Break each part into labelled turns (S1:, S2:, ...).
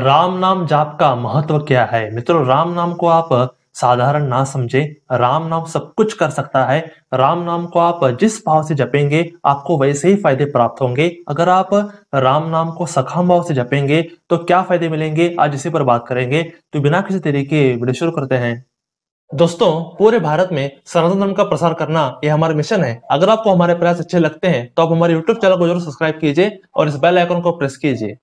S1: राम नाम जाप का महत्व क्या है मित्रों राम नाम को आप साधारण ना समझे राम नाम सब कुछ कर सकता है राम नाम को आप जिस भाव से जपेंगे आपको वैसे ही फायदे प्राप्त होंगे अगर आप राम नाम को सखाम भाव से जपेंगे तो क्या फायदे मिलेंगे आज इसी पर बात करेंगे तो बिना किसी तरीके वीडियो शुरू करते हैं दोस्तों पूरे भारत में सनातन धर्म का प्रसार करना ये हमारा मिशन है अगर आपको हमारे प्रयास अच्छे लगते हैं तो आप हमारे यूट्यूब चैनल को जरूर सब्सक्राइब कीजिए और इस बेल आइकन को प्रेस कीजिए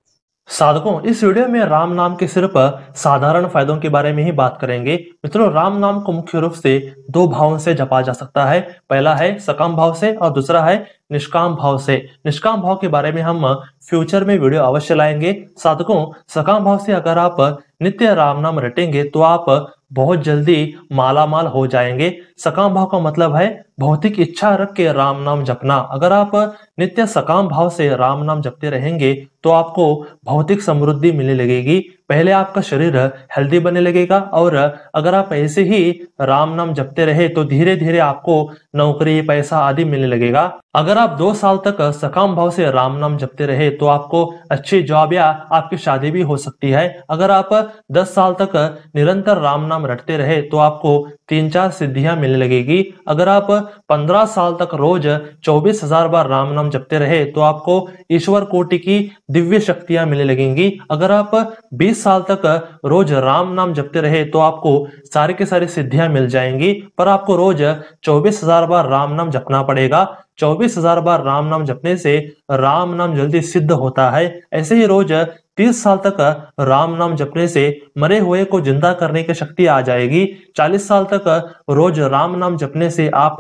S1: साधकों इस वीडियो में राम नाम के सिर्फ साधारण फायदों के बारे में ही बात करेंगे मित्रों राम नाम को मुख्य रूप से दो भावों से जपा जा सकता है पहला है सकाम भाव से और दूसरा है निष्काम भाव से निष्काम भाव के बारे में हम फ्यूचर में वीडियो अवश्य लाएंगे साधकों सकाम भाव से अगर आप नित्य राम नाम रटेंगे तो आप बहुत जल्दी माला माल हो जाएंगे सकाम भाव का मतलब है भौतिक इच्छा रख के राम नाम जपना अगर आप नित्य सकाम भाव से राम नाम जपते रहेंगे तो आपको भौतिक समृद्धि मिलने लगेगी पहले आपका शरीर हेल्दी बनने लगेगा और अगर आप ऐसे ही राम नाम जपते रहे तो धीरे धीरे आपको नौकरी पैसा आदि मिलने लगेगा अगर आप दो साल तक सकाम भाव से राम नाम जपते रहे तो आपको अच्छी जॉब या आपकी शादी भी हो सकती है अगर आप दस साल तक निरंतर राम नाम रटते रहे तो आपको तीन चार सिद्धियां मिलने लगेगी अगर आप पंद्रह साल तक रोज चौबीस हजार बार राम नाम जपते रहे तो आपको ईश्वर कोटि की दिव्य शक्तियां मिलने लगेंगी अगर आप बीस साल तक रोज राम नाम जपते रहे तो आपको सारी की सारी सिद्धियां मिल जाएंगी पर आपको रोज चौबीस हजार बार राम नाम जपना पड़ेगा चौबीस हजार बार राम नाम जपने से राम नाम जल्दी सिद्ध होता है ऐसे ही रोज तीस साल तक राम नाम जपने से मरे हुए को जिंदा करने की शक्ति आ जाएगी चालीस साल तक रोज राम नाम जपने से आप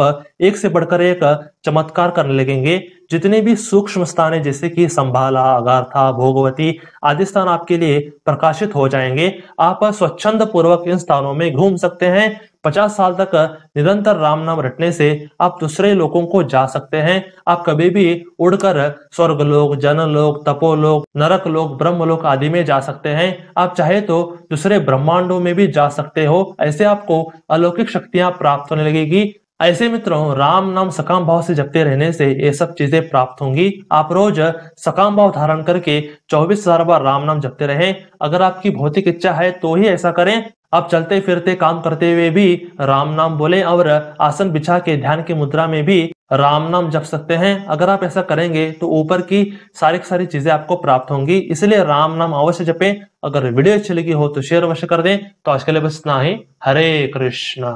S1: एक से बढ़कर एक चमत्कार करने लगेंगे जितने भी सूक्ष्म स्थान है जैसे कि संभाला अगारथा भोगवती आदि स्थान आपके लिए प्रकाशित हो जाएंगे आप स्वच्छंद पूर्वक इन स्थानों में घूम सकते हैं पचास साल तक निरंतर राम नाम रटने से आप दूसरे लोगों को जा सकते हैं आप कभी भी उड़कर स्वर्ग लोक जन लोक तपोलोक नरक लोक लोक आदि में जा सकते हैं आप चाहे तो दूसरे ब्रह्मांडों में भी जा सकते हो ऐसे आपको अलौकिक शक्तियां प्राप्त होने लगेगी ऐसे मित्रों राम नाम सकाम भाव से जपते रहने से ये सब चीजें प्राप्त होंगी आप रोज सकाम भाव धारण करके चौबीस हजार बार राम नाम जपते रहें अगर आपकी भौतिक इच्छा है तो ही ऐसा करें अब चलते फिरते काम करते हुए भी राम नाम बोले और आसन बिछा के ध्यान की मुद्रा में भी राम नाम जप सकते हैं अगर आप ऐसा करेंगे तो ऊपर की सारी सारी चीजें आपको प्राप्त होंगी इसलिए राम नाम अवश्य जपें अगर वीडियो अच्छी लगी हो तो शेयर अवश्य कर दें तो आज के लिए बस इतना ही हरे कृष्णा